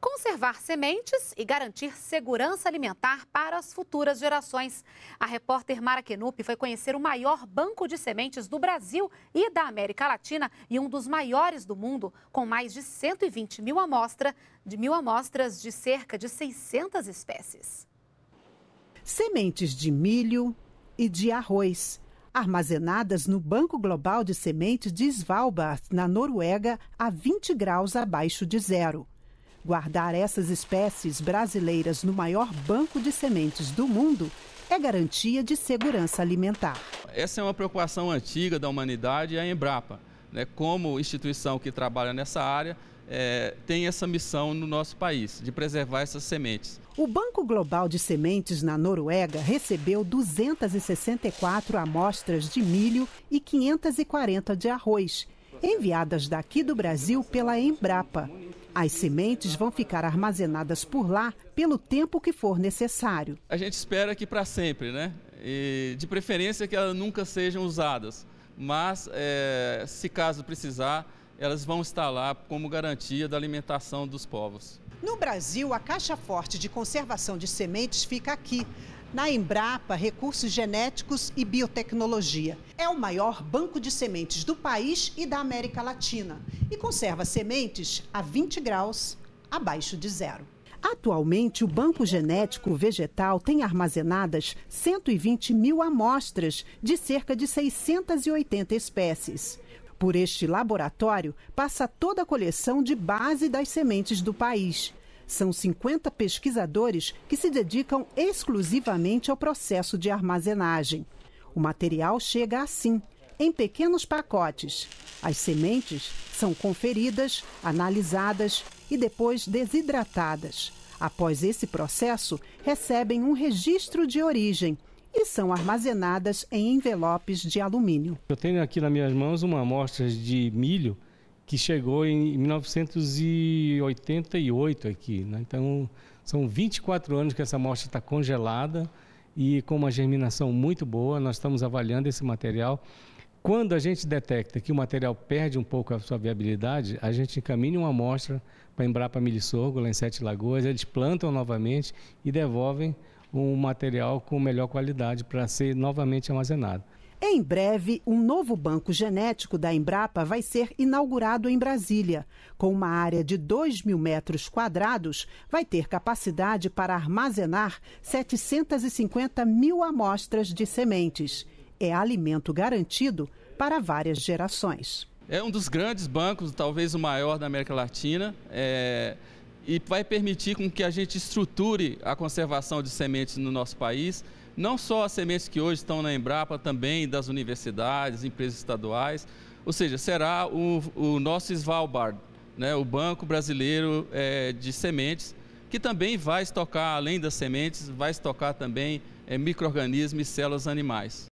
conservar sementes e garantir segurança alimentar para as futuras gerações. A repórter Mara Kenup foi conhecer o maior banco de sementes do Brasil e da América Latina e um dos maiores do mundo, com mais de 120 mil, amostra, de mil amostras de cerca de 600 espécies. Sementes de milho e de arroz armazenadas no Banco Global de Sementes de Svalbard, na Noruega, a 20 graus abaixo de zero. Guardar essas espécies brasileiras no maior banco de sementes do mundo é garantia de segurança alimentar. Essa é uma preocupação antiga da humanidade, a Embrapa, né, como instituição que trabalha nessa área, é, tem essa missão no nosso país, de preservar essas sementes. O Banco Global de Sementes na Noruega recebeu 264 amostras de milho e 540 de arroz, enviadas daqui do Brasil pela Embrapa. As sementes vão ficar armazenadas por lá pelo tempo que for necessário. A gente espera que para sempre, né? E de preferência que elas nunca sejam usadas, mas é, se caso precisar, elas vão estar lá como garantia da alimentação dos povos. No Brasil, a caixa forte de conservação de sementes fica aqui na Embrapa Recursos Genéticos e Biotecnologia. É o maior banco de sementes do país e da América Latina e conserva sementes a 20 graus abaixo de zero. Atualmente, o Banco Genético Vegetal tem armazenadas 120 mil amostras de cerca de 680 espécies. Por este laboratório, passa toda a coleção de base das sementes do país são 50 pesquisadores que se dedicam exclusivamente ao processo de armazenagem. O material chega assim, em pequenos pacotes. As sementes são conferidas, analisadas e depois desidratadas. Após esse processo, recebem um registro de origem e são armazenadas em envelopes de alumínio. Eu tenho aqui nas minhas mãos uma amostra de milho que chegou em 1988 aqui. Né? Então, são 24 anos que essa amostra está congelada e com uma germinação muito boa, nós estamos avaliando esse material. Quando a gente detecta que o material perde um pouco a sua viabilidade, a gente encaminha uma amostra para Embrapa Milissorgo, lá em Sete Lagoas, eles plantam novamente e devolvem um material com melhor qualidade para ser novamente armazenado. Em breve, um novo banco genético da Embrapa vai ser inaugurado em Brasília. Com uma área de 2 mil metros quadrados, vai ter capacidade para armazenar 750 mil amostras de sementes. É alimento garantido para várias gerações. É um dos grandes bancos, talvez o maior da América Latina. É e vai permitir com que a gente estruture a conservação de sementes no nosso país, não só as sementes que hoje estão na Embrapa, também das universidades, empresas estaduais, ou seja, será o, o nosso Svalbard, né, o Banco Brasileiro é, de Sementes, que também vai estocar, além das sementes, vai estocar também é, micro-organismos e células animais.